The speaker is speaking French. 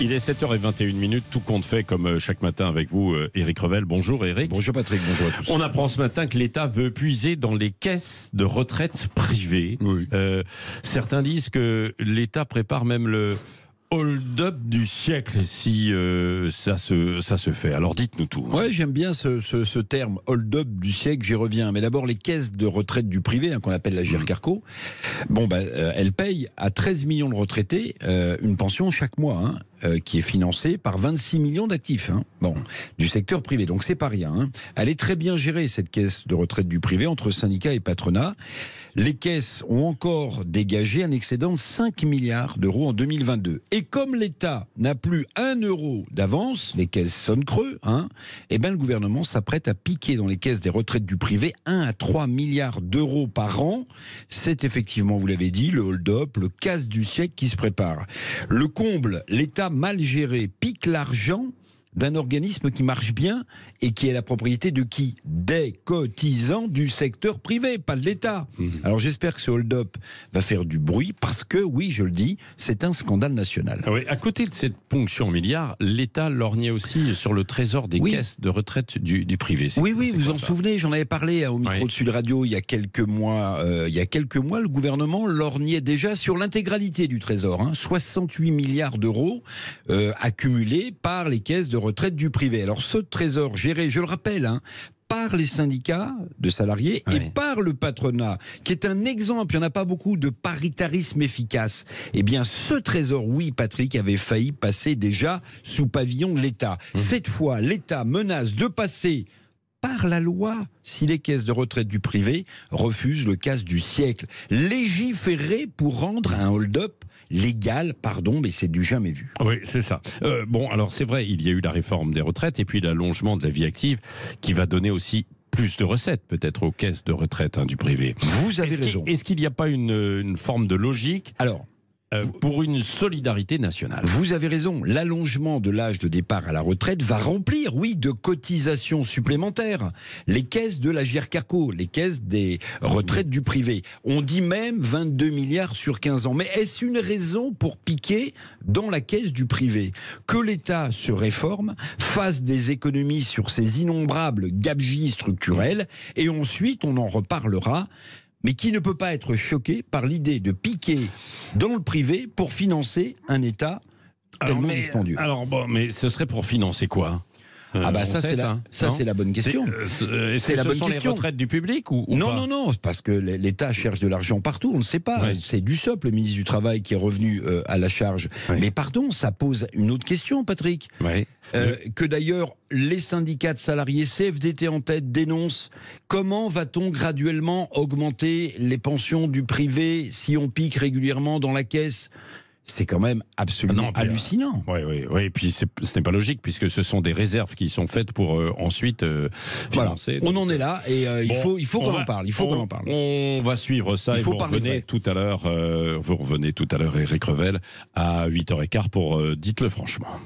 Il est 7h21 minutes, tout compte fait comme euh, chaque matin avec vous, euh, Éric Revel. Bonjour eric Bonjour Patrick, bonjour à tous. On apprend ce matin que l'État veut puiser dans les caisses de retraite privées. Euh, certains disent que l'État prépare même le hold-up du siècle si ça, se, fait. Alors dites-nous tout. Oui, j'aime bien ce, terme hold-up du siècle, j'y reviens. Mais d'abord, les caisses de retraite du privé, hein, qu'on appelle la Gercarco, mmh. bon, bah, elles payent à 13 millions de retraités une pension chaque mois. Hein. Euh, qui est financée par 26 millions d'actifs hein. bon, du secteur privé. Donc c'est pas rien. Hein. Elle est très bien gérée, cette caisse de retraite du privé, entre syndicats et patronat. Les caisses ont encore dégagé un excédent de 5 milliards d'euros en 2022. Et comme l'État n'a plus un euro d'avance, les caisses sonnent creux, et hein, eh ben le gouvernement s'apprête à piquer dans les caisses des retraites du privé 1 à 3 milliards d'euros par an. C'est effectivement, vous l'avez dit, le hold-up, le casse du siècle qui se prépare. Le comble, l'État mal géré pique l'argent d'un organisme qui marche bien et qui est la propriété de qui Des cotisants du secteur privé, pas de l'État. Mhm. Alors j'espère que ce hold-up va faire du bruit parce que, oui, je le dis, c'est un scandale national. Ah oui, à côté de cette ponction milliard, l'État lorgnait aussi sur le trésor des caisses de retraite du, privé. Oui, oui, vous vous en souvenez, j'en avais parlé hein, au micro dessus de Sud Radio il y a quelques mois. Euh, il y a quelques mois, le gouvernement lorgnait déjà sur l'intégralité du trésor, 68 hein, milliards d'euros euh, accumulés par les caisses de retraite retraite du privé. Alors ce trésor géré, je le rappelle, hein, par les syndicats de salariés et par le patronat, qui est un exemple. Il n'y en a pas beaucoup de paritarisme efficace. Eh bien, ce trésor, oui, Patrick, avait failli passer déjà sous pavillon de l'État. Mmh. Cette fois, l'État menace de passer par la loi si les caisses de retraite du privé refusent le casse du siècle. Légiférer pour rendre un hold-up légal, pardon, mais c'est du jamais vu. Oui, c'est ça. Euh, bon, alors c'est vrai, il y a eu la réforme des retraites et puis l'allongement de la vie active qui va donner aussi plus de recettes peut-être aux caisses de retraite hein, du privé. Vous avez raison. Est-ce qu'il n'y a pas une, une forme de logique Alors, euh, pour une solidarité nationale. Vous avez raison, l'allongement de l'âge de départ à la retraite va remplir, oui, de cotisations supplémentaires les caisses de la Gercaco, les caisses des retraites du privé. On dit même 22 milliards sur 15 ans. Mais est-ce une raison pour piquer dans la caisse du privé Que l'État se réforme, fasse des économies sur ces innombrables gabegies structurelles, et ensuite on en reparlera mais qui ne peut pas être choqué par l'idée de piquer dans le privé pour financer un État tellement dispendieux. Alors bon, mais ce serait pour financer quoi euh, ah bah ça c'est la, ça c'est la bonne question. Euh, c'est la bonne question. les retraites du public ou, Non non non parce que l'État cherche de l'argent partout. On ne sait pas. C'est du SOP le ministre du travail qui est revenu euh, à la charge. Mais pardon, ça pose une autre question, Patrick. que d'ailleurs les syndicats de salariés CFDT en tête dénoncent. Comment va-t-on graduellement augmenter les pensions du privé si on pique régulièrement dans la caisse c'est quand même absolument euh, hallucinant. Oui, oui, oui. Et puis, ce n'est pas logique, puisque ce sont des réserves qui sont faites pour euh, ensuite euh, financer. Voilà. On en est là, et il, faut, il faut qu'on en parle. Il faut qu'on en parle. On va suivre ça, il faut vous, revenez tout à l'heure, vous revenez tout à l'heure, Eric Revel, à 8h15 pour Dites-le franchement.